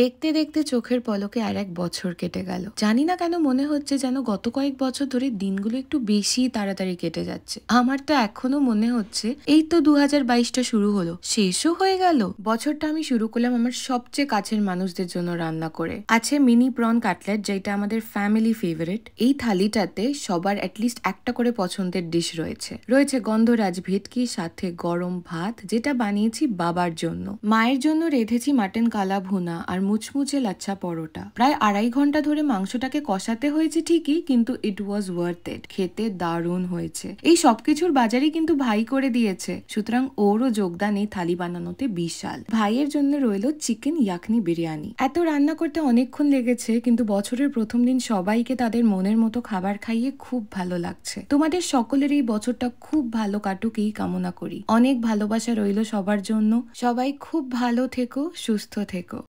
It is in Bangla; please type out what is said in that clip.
দেখতে দেখতে চোখের পলকে আর এক বছর কেটে গেল জানি না কেন মনে হচ্ছে যেন গত কয়েক বছর ধরে দিনগুলো একটু বেশি তাড়াতাড়ি কেটে যাচ্ছে আমার তো এখনো মনে হচ্ছে এই তো দু বাইশটা শুরু হলো শেষও হয়ে গেল বছরটা আমি শুরু করলাম আমার সবচেয়ে কাছের মানুষদের জন্য রান্না করে আছে মিনি প্রন কাটলেট যেটা আমাদের ফ্যামিলি ফেভারিট এই থালিটাতে সবার অ্যাটলিস্ট একটা করে পছন্দের ডিশ রয়েছে রয়েছে গন্ধরাজ ভেটকি সাথে গরম ভাত যেটা বানিয়েছি বাবার জন্য মায়ের জন্য রেঁধেছি মাটন কালা ভুনা আর মুচমুচে লাচ্ছা পরোটা প্রায় আড়াই ঘন্টা ধরে মাংসটাকে কষাতে হয়েছে ঠিকই কিন্তু ইট ওয়াজ ওয়ার্থ ইট খেতে দারুণ হয়েছে এই সবকিছুর বাজারই কিন্তু ভাই করে দিয়েছে সুতরাং ওরও যোগদান এই থালি বানানোতে বিশাল ভাইয়ের জন্য রইল চিকেন ইয়াকনি বিরিয়ানি এত রান্না করতে অনেকক্ষণ লেগেছে কিন্তু বছরের প্রথম দিন সবাইকে তাদের মনের মতো খাবার খাইয়ে খুব ভালো লাগছে তোমাদের সকলের এই বছরটা খুব ভালো কাটুক এই কামনা করি অনেক ভালোবাসা রইল সবার জন্য সবাই খুব ভালো থেকো সুস্থ থেকো